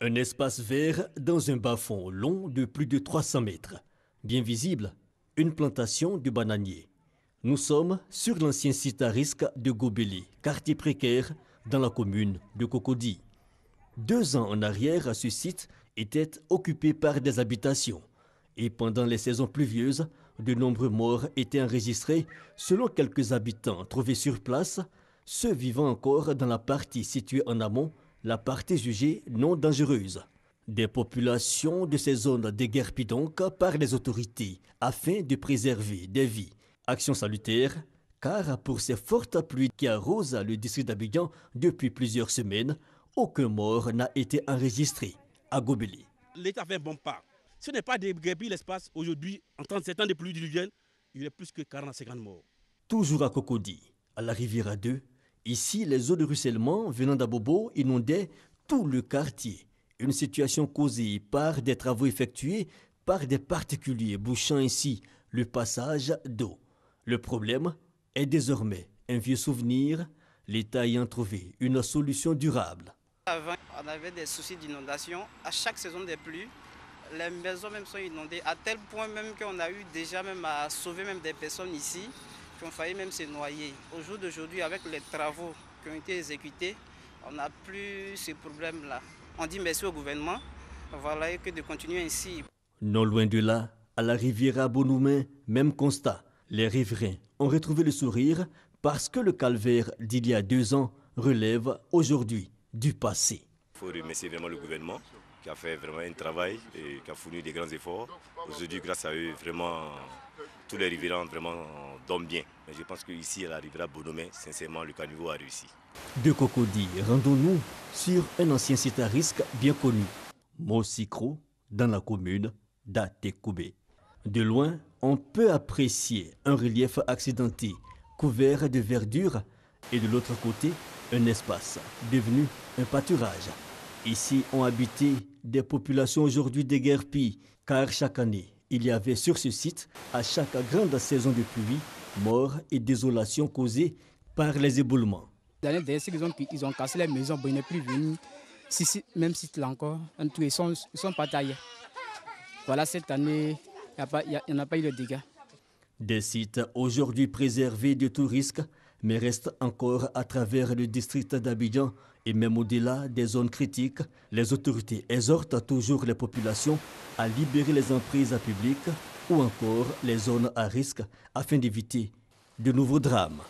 Un espace vert dans un bas-fond long de plus de 300 mètres. Bien visible, une plantation de bananiers. Nous sommes sur l'ancien site à risque de Gobeli, quartier précaire dans la commune de Cocody. Deux ans en arrière, ce site était occupé par des habitations. Et pendant les saisons pluvieuses, de nombreux morts étaient enregistrés selon quelques habitants trouvés sur place, ceux vivant encore dans la partie située en amont la partie jugée non dangereuse des populations de ces zones déguerpies donc par les autorités afin de préserver des vies. Action salutaire, car pour ces fortes pluies qui arrosent le district d'Abidjan depuis plusieurs semaines, aucun mort n'a été enregistré à Gobeli. L'État fait un bon pas. Ce n'est pas déguerpir l'espace aujourd'hui, en 37 ans de pluie diluvienne, il y a plus que 40-50 morts. Toujours à Cocody, à la rivière 2, Ici, les eaux de ruissellement venant d'Abobo inondaient tout le quartier. Une situation causée par des travaux effectués par des particuliers, bouchant ainsi le passage d'eau. Le problème est désormais un vieux souvenir, l'État ayant trouvé une solution durable. Avant, on avait des soucis d'inondation. À chaque saison des pluies, les maisons même sont inondées, à tel point même qu'on a eu déjà même à sauver même des personnes ici qui ont failli même se noyer. Au jour d'aujourd'hui, avec les travaux qui ont été exécutés, on n'a plus ces problèmes là On dit merci au gouvernement, voilà, et que de continuer ainsi. Non loin de là, à la rivière Bonoumé, même constat. Les riverains ont retrouvé le sourire parce que le calvaire d'il y a deux ans relève aujourd'hui du passé. Il faut remercier vraiment le gouvernement qui a fait vraiment un travail et qui a fourni des grands efforts. Aujourd'hui, grâce à eux, vraiment, tous les riverains vraiment euh, dorment bien. Mais je pense qu'ici, à la rivière Bonomé, sincèrement, le caniveau a réussi. De Cocody, rendons-nous sur un ancien site à risque bien connu, Mossicro, dans la commune d'Atekoubé. De loin, on peut apprécier un relief accidenté, couvert de verdure, et de l'autre côté, un espace devenu un pâturage. Ici ont habité des populations aujourd'hui déguerpies, car chaque année, il y avait sur ce site, à chaque grande saison de pluie, mort et désolation causée par les éboulements. L'année dernière, ils ont, ils ont cassé les maisons, ils n'ont plus venu. Si, si, même si là encore, en tout, ils sont, ils sont Voilà, cette année, il n'y en a pas eu de dégâts. Des sites aujourd'hui préservés de tout risque, mais restent encore à travers le district d'Abidjan et même au-delà des zones critiques, les autorités exhortent toujours les populations à libérer les emprises à ou encore les zones à risque afin d'éviter de nouveaux drames.